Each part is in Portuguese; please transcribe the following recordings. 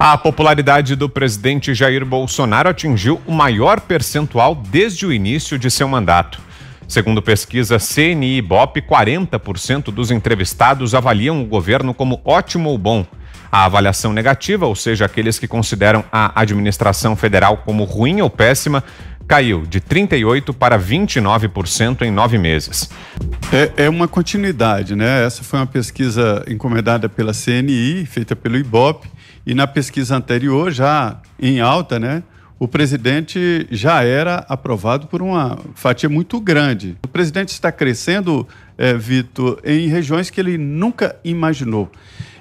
A popularidade do presidente Jair Bolsonaro atingiu o maior percentual desde o início de seu mandato. Segundo pesquisa CNI BOP, 40% dos entrevistados avaliam o governo como ótimo ou bom. A avaliação negativa, ou seja, aqueles que consideram a administração federal como ruim ou péssima, caiu de 38% para 29% em nove meses. É, é, uma continuidade, né? Essa foi uma pesquisa encomendada pela CNI, feita pelo IBOP, e na pesquisa anterior, já em alta, né? O presidente já era aprovado por uma fatia muito grande. O presidente está crescendo, é, Vitor, em regiões que ele nunca imaginou.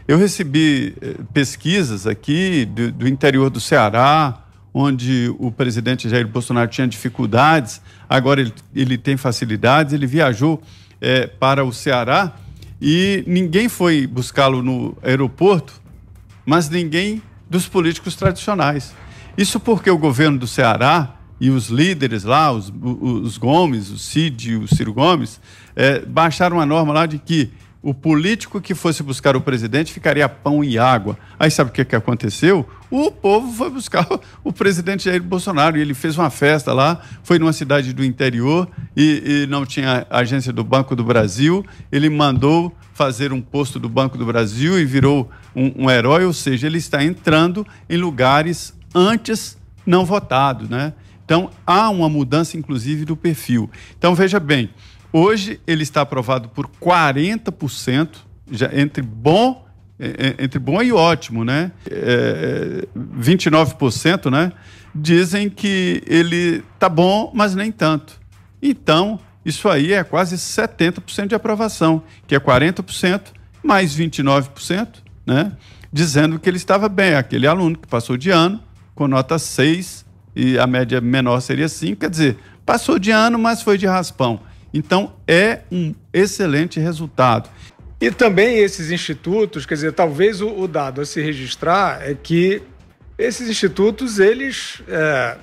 Eu recebi é, pesquisas aqui do, do interior do Ceará, onde o presidente Jair Bolsonaro tinha dificuldades, agora ele, ele tem facilidades. Ele viajou é, para o Ceará e ninguém foi buscá-lo no aeroporto, mas ninguém dos políticos tradicionais. Isso porque o governo do Ceará e os líderes lá, os, os Gomes, o Cid, o Ciro Gomes, é, baixaram uma norma lá de que o político que fosse buscar o presidente ficaria pão e água. Aí sabe o que, que aconteceu? O povo foi buscar o presidente Jair Bolsonaro e ele fez uma festa lá, foi numa cidade do interior e, e não tinha agência do Banco do Brasil. Ele mandou fazer um posto do Banco do Brasil e virou um, um herói, ou seja, ele está entrando em lugares antes não votados, né? Então há uma mudança, inclusive, do perfil. Então veja bem, Hoje ele está aprovado por 40%, já entre bom é, é, entre bom e ótimo, né? É, 29%, né? Dizem que ele tá bom, mas nem tanto. Então, isso aí é quase 70% de aprovação, que é 40% mais 29%, né? Dizendo que ele estava bem, aquele aluno que passou de ano com nota 6 e a média menor seria 5, quer dizer, passou de ano, mas foi de raspão. Então, é um excelente resultado. E também esses institutos, quer dizer, talvez o, o dado a se registrar é que esses institutos, eles é,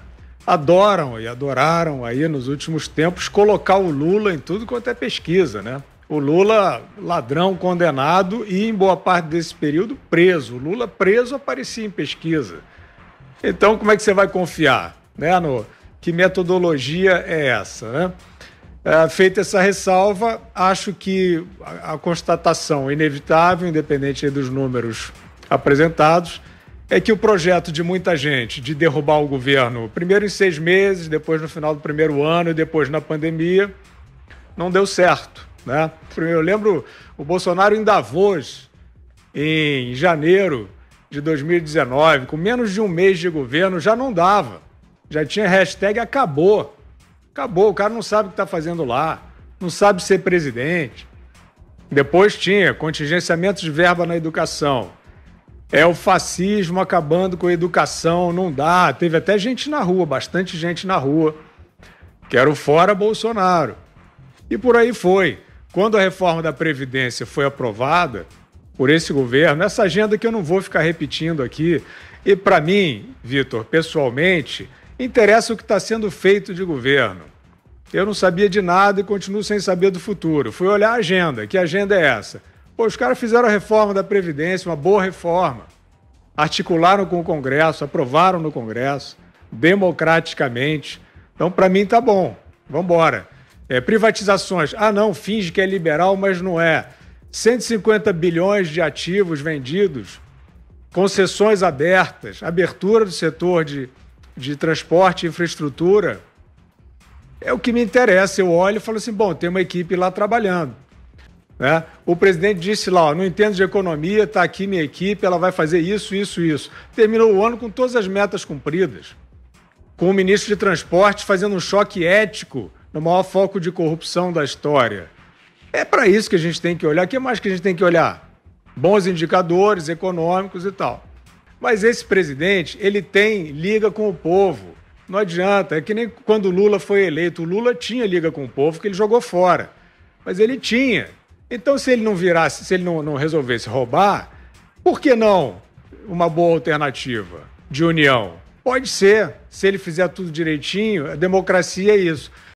adoram e adoraram aí nos últimos tempos colocar o Lula em tudo quanto é pesquisa, né? O Lula, ladrão condenado e, em boa parte desse período, preso. O Lula preso aparecia em pesquisa. Então, como é que você vai confiar? Né, no, que metodologia é essa? Né? É, feita essa ressalva, acho que a, a constatação inevitável, independente dos números apresentados, é que o projeto de muita gente de derrubar o governo, primeiro em seis meses, depois no final do primeiro ano e depois na pandemia, não deu certo. Né? Eu lembro o Bolsonaro em Davos, em janeiro de 2019, com menos de um mês de governo, já não dava. Já tinha hashtag acabou. Acabou, o cara não sabe o que está fazendo lá, não sabe ser presidente. Depois tinha contingenciamento de verba na educação. É o fascismo acabando com a educação, não dá. Teve até gente na rua, bastante gente na rua. Quero fora Bolsonaro. E por aí foi. Quando a reforma da Previdência foi aprovada por esse governo, essa agenda que eu não vou ficar repetindo aqui, e para mim, Vitor, pessoalmente, Interessa o que está sendo feito de governo. Eu não sabia de nada e continuo sem saber do futuro. Fui olhar a agenda. Que agenda é essa? Pô, os caras fizeram a reforma da Previdência, uma boa reforma. Articularam com o Congresso, aprovaram no Congresso, democraticamente. Então, para mim, tá bom. Vamos embora. É, privatizações. Ah, não, finge que é liberal, mas não é. 150 bilhões de ativos vendidos, concessões abertas, abertura do setor de de transporte e infraestrutura, é o que me interessa. Eu olho e falo assim: bom, tem uma equipe lá trabalhando. Né? O presidente disse lá: não entendo de economia, está aqui minha equipe, ela vai fazer isso, isso, isso. Terminou o ano com todas as metas cumpridas, com o ministro de transporte fazendo um choque ético no maior foco de corrupção da história. É para isso que a gente tem que olhar. O que mais que a gente tem que olhar? Bons indicadores econômicos e tal. Mas esse presidente, ele tem liga com o povo. Não adianta. É que nem quando Lula foi eleito. O Lula tinha liga com o povo que ele jogou fora. Mas ele tinha. Então, se ele não virasse, se ele não, não resolvesse roubar, por que não uma boa alternativa de união? Pode ser. Se ele fizer tudo direitinho, a democracia é isso.